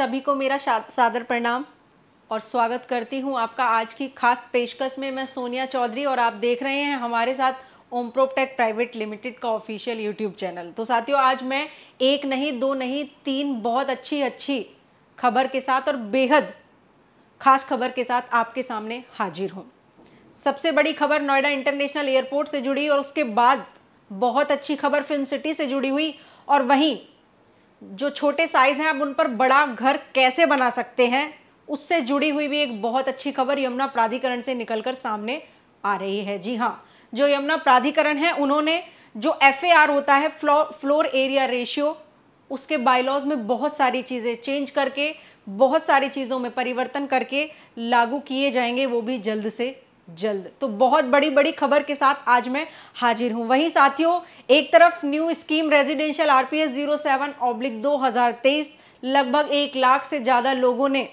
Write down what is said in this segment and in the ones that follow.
सभी को मेरा सादर प्रणाम और स्वागत करती हूं आपका आज की खास पेशकश में मैं सोनिया चौधरी और आप देख रहे हैं हमारे साथ ओम प्रोपटेक प्राइवेट लिमिटेड का ऑफिशियल यूट्यूब चैनल तो साथियों आज मैं एक नहीं दो नहीं तीन बहुत अच्छी अच्छी खबर के साथ और बेहद खास खबर के साथ आपके सामने हाजिर हूँ सबसे बड़ी खबर नोएडा इंटरनेशनल एयरपोर्ट से जुड़ी और उसके बाद बहुत अच्छी खबर फिल्म सिटी से जुड़ी हुई और वहीं जो छोटे साइज़ हैं आप उन पर बड़ा घर कैसे बना सकते हैं उससे जुड़ी हुई भी एक बहुत अच्छी खबर यमुना प्राधिकरण से निकलकर सामने आ रही है जी हाँ जो यमुना प्राधिकरण है उन्होंने जो एफ होता है फ्लो फ्लोर एरिया रेशियो उसके बायलॉज में बहुत सारी चीज़ें चेंज करके बहुत सारी चीज़ों में परिवर्तन करके लागू किए जाएंगे वो भी जल्द से जल्द तो बहुत बड़ी बड़ी खबर के साथ आज मैं हाजिर हूं वहीं साथियों एक तरफ new scheme residential RPS zero seven oblique दो लगभग एक लाख से ज़्यादा लोगों ने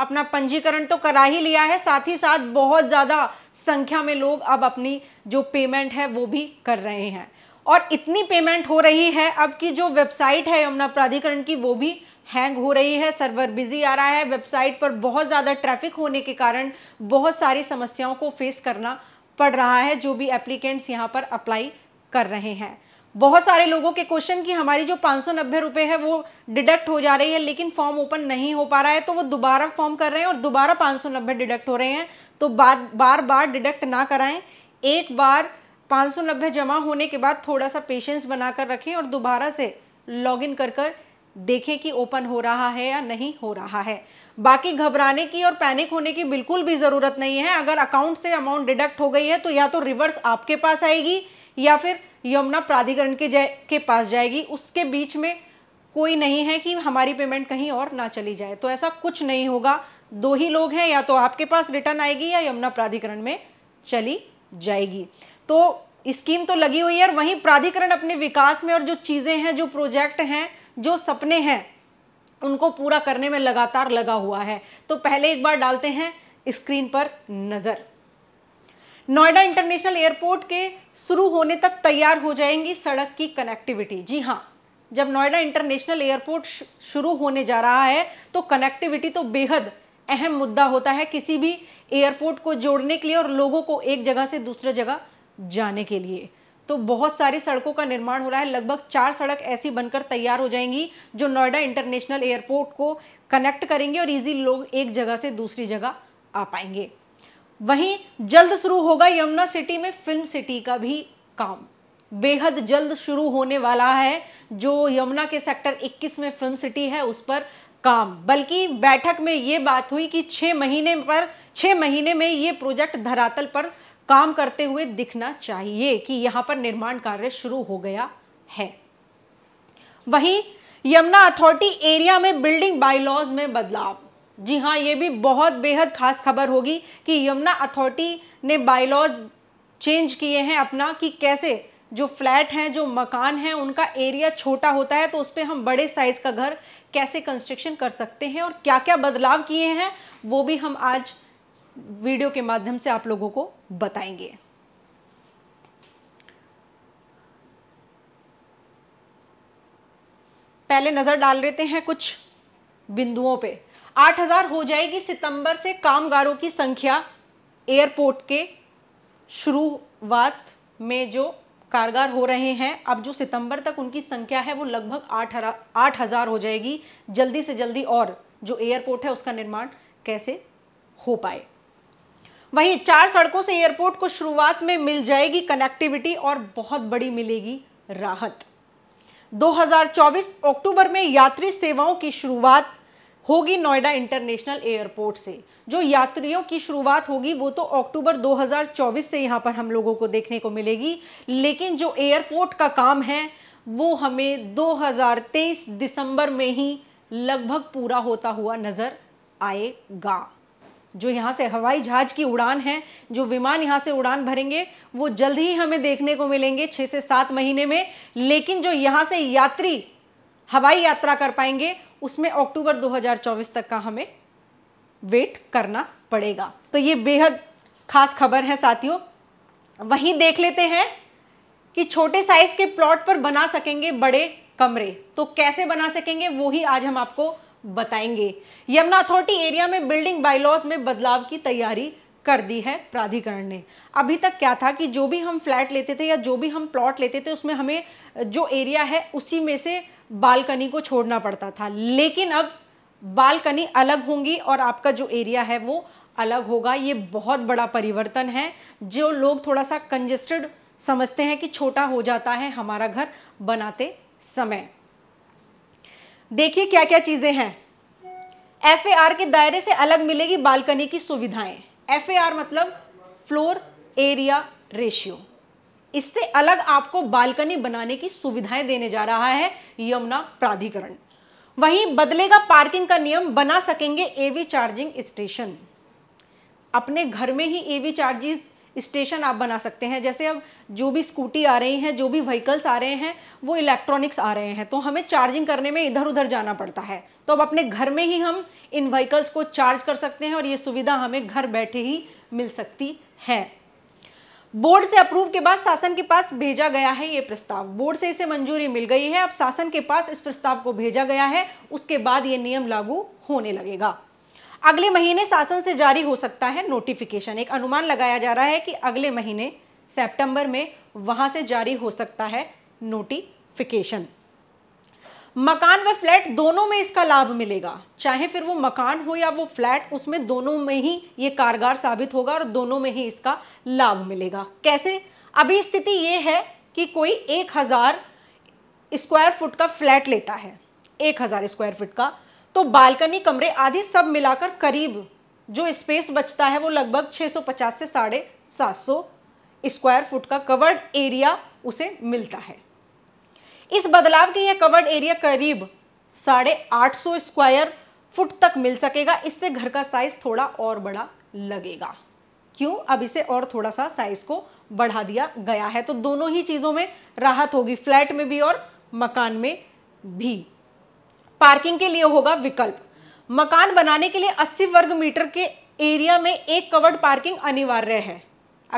अपना पंजीकरण तो करा ही लिया है साथ ही साथ बहुत ज़्यादा संख्या में लोग अब अपनी जो पेमेंट है वो भी कर रहे हैं और इतनी पेमेंट हो रही है अब की जो वेबसाइट है यमुना प्राधिकरण की वो भी हैंग हो रही है सर्वर बिजी आ रहा है वेबसाइट पर बहुत ज़्यादा ट्रैफिक होने के कारण बहुत सारी समस्याओं को फेस करना पड़ रहा है जो भी एप्लीकेंट्स यहाँ पर अप्लाई कर रहे हैं बहुत सारे लोगों के क्वेश्चन कि हमारी जो पाँच सौ नब्बे है वो डिडक्ट हो जा रही है लेकिन फॉर्म ओपन नहीं हो पा रहा है तो वो दोबारा फॉर्म कर रहे हैं और दोबारा पाँच सौ नब्बे डिडक्ट हो रहे हैं तो बार बार बार डिडक्ट ना कराएं एक बार नब्बे जमा होने के बाद थोड़ा सा पेशेंस बनाकर रखें और दोबारा से लॉग इन कर कर देखें कि ओपन हो रहा है या नहीं हो रहा है बाकी घबराने की और पैनिक होने की बिल्कुल भी ज़रूरत नहीं है अगर अकाउंट से अमाउंट डिडक्ट हो गई है तो या तो रिवर्स आपके पास आएगी या फिर यमुना प्राधिकरण के जाए के पास जाएगी उसके बीच में कोई नहीं है कि हमारी पेमेंट कहीं और ना चली जाए तो ऐसा कुछ नहीं होगा दो ही लोग हैं या तो आपके पास रिटर्न आएगी या यमुना प्राधिकरण में चली जाएगी तो स्कीम तो लगी हुई है और वहीं प्राधिकरण अपने विकास में और जो चीज़ें हैं जो प्रोजेक्ट हैं जो सपने हैं उनको पूरा करने में लगातार लगा हुआ है तो पहले एक बार डालते हैं स्क्रीन पर नज़र नोएडा इंटरनेशनल एयरपोर्ट के शुरू होने तक तैयार हो जाएंगी सड़क की कनेक्टिविटी जी हाँ जब नोएडा इंटरनेशनल एयरपोर्ट शुरू होने जा रहा है तो कनेक्टिविटी तो बेहद अहम मुद्दा होता है किसी भी एयरपोर्ट को जोड़ने के लिए और लोगों को एक जगह से दूसरे जगह जाने के लिए तो बहुत सारी सड़कों का निर्माण हो रहा है लगभग चार सड़क ऐसी बनकर तैयार हो जाएंगी जो नोएडा इंटरनेशनल एयरपोर्ट को कनेक्ट करेंगे और इजी लोग एक जगह से दूसरी जगह आ पाएंगे वहीं जल्द शुरू होगा यमुना सिटी में फिल्म सिटी का भी काम बेहद जल्द शुरू होने वाला है जो यमुना के सेक्टर 21 में फिल्म सिटी है उस पर काम बल्कि बैठक में ये बात हुई कि छः महीने पर छः महीने में ये प्रोजेक्ट धरातल पर काम करते हुए दिखना चाहिए कि यहाँ पर निर्माण कार्य शुरू हो गया है वहीं यमुना अथॉरिटी एरिया में बिल्डिंग बायलॉज में बदलाव जी हाँ ये भी बहुत बेहद खास खबर होगी कि यमुना अथॉरिटी ने बायलॉज चेंज किए हैं अपना कि कैसे जो फ्लैट हैं जो मकान हैं उनका एरिया छोटा होता है तो उस पर हम बड़े साइज़ का घर कैसे कंस्ट्रक्शन कर सकते हैं और क्या क्या बदलाव किए हैं वो भी हम आज वीडियो के माध्यम से आप लोगों को बताएंगे पहले नज़र डाल लेते हैं कुछ बिंदुओं पे 8000 हो जाएगी सितंबर से कामगारों की संख्या एयरपोर्ट के शुरुआत में जो कारगार हो रहे हैं अब जो सितंबर तक उनकी संख्या है वो लगभग आठ आठ हज़ार हो जाएगी जल्दी से जल्दी और जो एयरपोर्ट है उसका निर्माण कैसे हो पाए वहीं चार सड़कों से एयरपोर्ट को शुरुआत में मिल जाएगी कनेक्टिविटी और बहुत बड़ी मिलेगी राहत 2024 अक्टूबर में यात्री सेवाओं की शुरुआत होगी नोएडा इंटरनेशनल एयरपोर्ट से जो यात्रियों की शुरुआत होगी वो तो अक्टूबर 2024 से यहाँ पर हम लोगों को देखने को मिलेगी लेकिन जो एयरपोर्ट का काम है वो हमें 2023 दिसंबर में ही लगभग पूरा होता हुआ नज़र आएगा जो यहाँ से हवाई जहाज की उड़ान है जो विमान यहाँ से उड़ान भरेंगे वो जल्द ही हमें देखने को मिलेंगे छः से सात महीने में लेकिन जो यहाँ से यात्री हवाई यात्रा कर पाएंगे उसमें अक्टूबर 2024 तक का हमें वेट करना पड़ेगा तो ये बेहद खास खबर है साथियों वहीं देख लेते हैं कि छोटे साइज के प्लॉट पर बना सकेंगे बड़े कमरे तो कैसे बना सकेंगे वो ही आज हम आपको बताएंगे यमुना अथॉरिटी एरिया में बिल्डिंग बाइलॉज में बदलाव की तैयारी कर दी है प्राधिकरण ने अभी तक क्या था कि जो भी हम फ्लैट लेते थे या जो भी हम प्लॉट लेते थे उसमें हमें जो एरिया है उसी में से बालकनी को छोड़ना पड़ता था लेकिन अब बालकनी अलग होंगी और आपका जो एरिया है वो अलग होगा ये बहुत बड़ा परिवर्तन है जो लोग थोड़ा सा कंजेस्टेड समझते हैं कि छोटा हो जाता है हमारा घर बनाते समय देखिए क्या क्या चीज़ें हैं एफ के दायरे से अलग मिलेगी बालकनी की सुविधाएं एफ मतलब फ्लोर एरिया रेशियो इससे अलग आपको बालकनी बनाने की सुविधाएं देने जा रहा है यमुना प्राधिकरण वहीं बदलेगा पार्किंग का नियम बना सकेंगे एवी चार्जिंग स्टेशन अपने घर में ही एवी चार्जिंग स्टेशन आप बना सकते हैं जैसे अब जो भी स्कूटी आ रही हैं जो भी व्हीकल्स आ रहे हैं वो इलेक्ट्रॉनिक्स आ रहे हैं तो हमें चार्जिंग करने में इधर उधर जाना पड़ता है तो अब अपने घर में ही हम इन व्हीकल्स को चार्ज कर सकते हैं और ये सुविधा हमें घर बैठे ही मिल सकती है बोर्ड से अप्रूव के बाद शासन के पास भेजा गया है ये प्रस्ताव बोर्ड से इसे मंजूरी मिल गई है अब शासन के पास इस प्रस्ताव को भेजा गया है उसके बाद ये नियम लागू होने लगेगा अगले महीने शासन से जारी हो सकता है नोटिफिकेशन एक अनुमान लगाया जा रहा है कि अगले महीने सेप्टेम्बर में वहां से जारी हो सकता है नोटिफिकेशन मकान व फ्लैट दोनों में इसका लाभ मिलेगा चाहे फिर वो मकान हो या वो फ्लैट उसमें दोनों में ही ये कारगर साबित होगा और दोनों में ही इसका लाभ मिलेगा कैसे अभी स्थिति ये है कि कोई एक हज़ार स्क्वायर फुट का फ्लैट लेता है एक हज़ार स्क्वायर फुट का तो बालकनी कमरे आदि सब मिलाकर करीब जो स्पेस बचता है वो लगभग 650 से साढ़े सात सौ स्क्वायर फुट का कवर्ड एरिया उसे मिलता है इस बदलाव के यह कवर्ड एरिया करीब साढ़े आठ सौ स्क्वायर फुट तक मिल सकेगा इससे घर का साइज थोड़ा और बड़ा लगेगा क्यों अब इसे और थोड़ा सा साइज को बढ़ा दिया गया है तो दोनों ही चीज़ों में राहत होगी फ्लैट में भी और मकान में भी पार्किंग के लिए होगा विकल्प मकान बनाने के लिए 80 वर्ग मीटर के एरिया में एक कवर्ड पार्किंग अनिवार्य है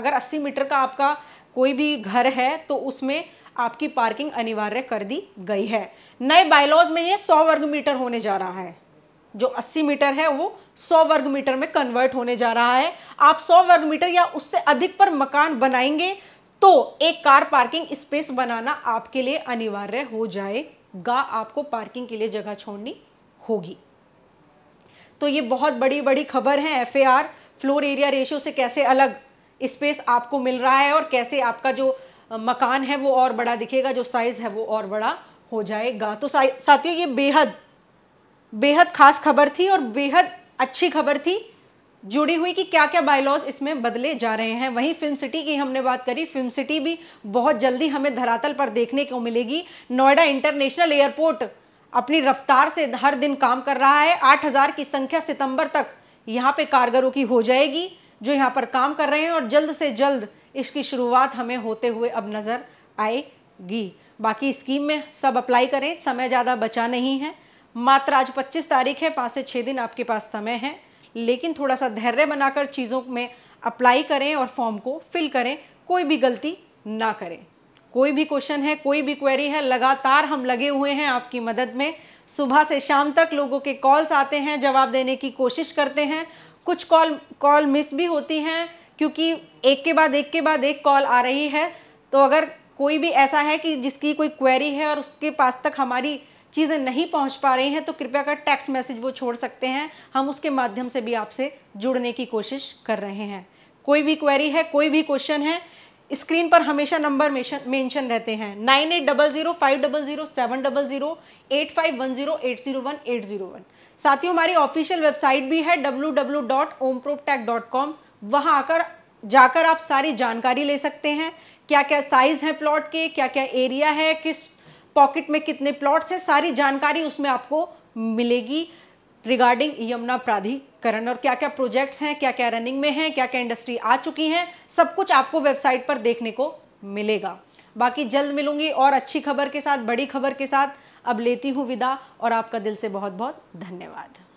अगर 80 मीटर का आपका कोई भी घर है तो उसमें आपकी पार्किंग अनिवार्य कर दी गई है नए बायलॉज में ये 100 वर्ग मीटर होने जा रहा है जो 80 मीटर है वो 100 वर्ग मीटर में कन्वर्ट होने जा रहा है आप 100 वर्ग मीटर या उससे अधिक पर मकान बनाएंगे तो एक कार पार्किंग स्पेस बनाना आपके लिए अनिवार्य हो जाएगा गा आपको पार्किंग के लिए जगह छोड़नी होगी तो ये बहुत बड़ी बड़ी खबर है एफ फ्लोर एरिया रेशियो से कैसे अलग स्पेस आपको मिल रहा है और कैसे आपका जो मकान है वो और बड़ा दिखेगा जो साइज़ है वो और बड़ा हो जाएगा तो साथियों ये बेहद बेहद खास खबर थी और बेहद अच्छी खबर थी जुड़ी हुई कि क्या क्या बायलॉज इसमें बदले जा रहे हैं वहीं फिल्म सिटी की हमने बात करी फिल्म सिटी भी बहुत जल्दी हमें धरातल पर देखने को मिलेगी नोएडा इंटरनेशनल एयरपोर्ट अपनी रफ्तार से हर दिन काम कर रहा है 8000 की संख्या सितंबर तक यहाँ पे कारगरों की हो जाएगी जो यहाँ पर काम कर रहे हैं और जल्द से जल्द इसकी शुरुआत हमें होते हुए अब नज़र आएगी बाकी स्कीम में सब अप्लाई करें समय ज़्यादा बचा नहीं है मात्र आज पच्चीस तारीख है पाँच से छः दिन आपके पास समय है लेकिन थोड़ा सा धैर्य बनाकर चीज़ों में अप्लाई करें और फॉर्म को फिल करें कोई भी गलती ना करें कोई भी क्वेश्चन है कोई भी क्वेरी है लगातार हम लगे हुए हैं आपकी मदद में सुबह से शाम तक लोगों के कॉल्स आते हैं जवाब देने की कोशिश करते हैं कुछ कॉल कॉल मिस भी होती हैं क्योंकि एक के बाद एक के बाद एक कॉल आ रही है तो अगर कोई भी ऐसा है कि जिसकी कोई क्वेरी है और उसके पास तक हमारी चीज़ें नहीं पहुंच पा रही हैं तो कृपया कर टेक्स्ट मैसेज वो छोड़ सकते हैं हम उसके माध्यम से भी आपसे जुड़ने की कोशिश कर रहे हैं कोई भी क्वेरी है कोई भी क्वेश्चन है स्क्रीन पर हमेशा नंबर मेंशन रहते हैं nine eight double zero five double zero seven double zero eight five one zero eight zero one eight zero one साथ ही हमारी ऑफिशियल वेबसाइट भी है W W dot Om proptech dot com वहाँ आकर जाकर आप सारी जानकारी ले सकते हैं क्या क्या साइज़ है प्लॉट के क्या क्या एरिया है किस पॉकेट में कितने प्लॉट्स हैं सारी जानकारी उसमें आपको मिलेगी रिगार्डिंग यमुना प्राधिकरण और क्या क्या प्रोजेक्ट्स हैं क्या क्या रनिंग में हैं क्या क्या इंडस्ट्री आ चुकी हैं सब कुछ आपको वेबसाइट पर देखने को मिलेगा बाकी जल्द मिलूंगी और अच्छी खबर के साथ बड़ी खबर के साथ अब लेती हूँ विदा और आपका दिल से बहुत बहुत धन्यवाद